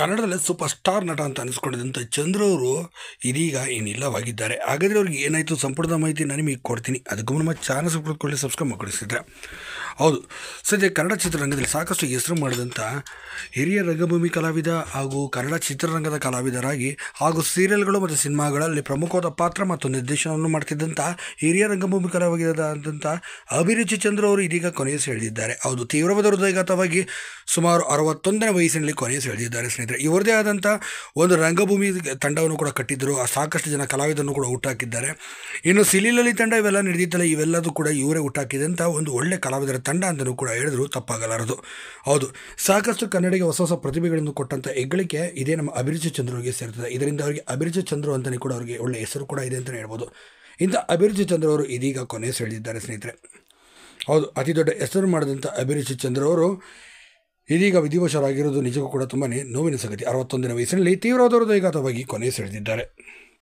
ಕನ್ನಡದಲ್ಲಿ super star ನಟ ಅಂತ ಅನಿಸ್ಕೊಂಡಿದ್ದಂಥ ಚಂದ್ರ ಅವರು ಇದೀಗ ಏನಿಲ್ಲವಾಗಿದ್ದಾರೆ ಹಾಗಾದರೆ ಅವ್ರಿಗೆ ಏನಾಯಿತು ಸಂಪುಟದ ಮಾಹಿತಿ ನಾನು ನಿಮಗೆ ಕೊಡ್ತೀನಿ ಅದಕ್ಕೂ ನಮ್ಮ ಚಾನಲ್ ಸಬ್ಸ್ಕ್ರೈಬ್ ಸಬ್ಸ್ಕ್ರೈಬ್ ಮಾಡಿಸಿದ್ರೆ ಹೌದು ಸದ್ಯ ಕನ್ನಡ ಚಿತ್ರರಂಗದಲ್ಲಿ ಸಾಕಷ್ಟು ಹೆಸರು ಮಾಡಿದಂಥ ಹಿರಿಯ ರಂಗಭೂಮಿ ಕಲಾವಿದ ಹಾಗೂ ಕನ್ನಡ ಚಿತ್ರರಂಗದ ಕಲಾವಿದರಾಗಿ ಹಾಗೂ ಸೀರಿಯಲ್ಗಳು ಮತ್ತು ಸಿನಿಮಾಗಳಲ್ಲಿ ಪ್ರಮುಖವಾದ ಪಾತ್ರ ಮತ್ತು ನಿರ್ದೇಶನವನ್ನು ಮಾಡ್ತಿದ್ದಂಥ ಹಿರಿಯ ರಂಗಭೂಮಿ ಕಲಾವಿದಂಥ ಅಭಿರುಚಿ ಚಂದ್ರ ಅವರು ಇದೀಗ ಕೊನೆಯಸು ಹೇಳಿದ್ದಾರೆ ಹೌದು ತೀವ್ರವಾದ ಹೃದಯಘಾತವಾಗಿ ಸುಮಾರು ಅರವತ್ತೊಂದನೇ ವಯಸ್ಸಿನಲ್ಲಿ ಕೊನೆಯಸು ಸೆಳೆದಿದ್ದಾರೆ ಸ್ನೇಹಿತರೆ ಇವರದೇ ಆದಂಥ ಒಂದು ರಂಗಭೂಮಿ ತಂಡವನ್ನು ಕೂಡ ಕಟ್ಟಿದ್ದರು ಸಾಕಷ್ಟು ಜನ ಕಲಾವಿದರನ್ನು ಕೂಡ ಹುಟ್ಟಾಕಿದ್ದಾರೆ ಇನ್ನು ಸಿಲಿಲಲ್ಲಿ ತಂಡ ಇವೆಲ್ಲ ನಡೆದಿತ್ತಲ್ಲ ಇವೆಲ್ಲದೂ ಕೂಡ ಇವರೇ ಹುಟ್ಟಾಕಿದಂಥ ಒಂದು ಒಳ್ಳೆ ಕಲಾವಿದರ ತಂಡ ಅಂತಲೂ ಕೂಡ ಹೇಳಿದ್ರು ತಪ್ಪಾಗಲಾರದು ಹೌದು ಸಾಕಷ್ಟು ಕನ್ನಡಿಗೆ ಹೊಸ ಹೊಸ ಪ್ರತಿಭೆಗಳನ್ನು ಕೊಟ್ಟಂಥ ಹೆಗ್ಗಳಿಕೆ ಇದೇ ನಮ್ಮ ಅಭಿರುಚಿ ಚಂದ್ರರಿಗೆ ಸೇರ್ತದೆ ಇದರಿಂದ ಅವರಿಗೆ ಅಭಿರುಚಿ ಚಂದ್ರು ಅಂತಲೇ ಕೂಡ ಅವರಿಗೆ ಒಳ್ಳೆ ಹೆಸರು ಕೂಡ ಇದೆ ಅಂತಲೇ ಹೇಳ್ಬೋದು ಇಂಥ ಅಭಿರುಚಿ ಚಂದ್ರ ಅವರು ಇದೀಗ ಕೊನೆ ಸೆಳೆದಿದ್ದಾರೆ ಸ್ನೇಹಿತರೆ ಹೌದು ಅತಿ ದೊಡ್ಡ ಹೆಸರು ಮಾಡಿದಂಥ ಅಭಿರುಚಿ ಚಂದ್ರ ಅವರು ಇದೀಗ ವಿಧಿವಶರಾಗಿರುವುದು ನಿಜಕ್ಕೂ ಕೂಡ ತುಂಬಾ ನೋವಿನ ಸಂಗತಿ ಅರವತ್ತೊಂದನೇ ವಯಸ್ಸಿನಲ್ಲಿ ತೀವ್ರವಾದ ಹೃದಯಘಾತವಾಗಿ ಕೊನೆ ಸೆಳೆದಿದ್ದಾರೆ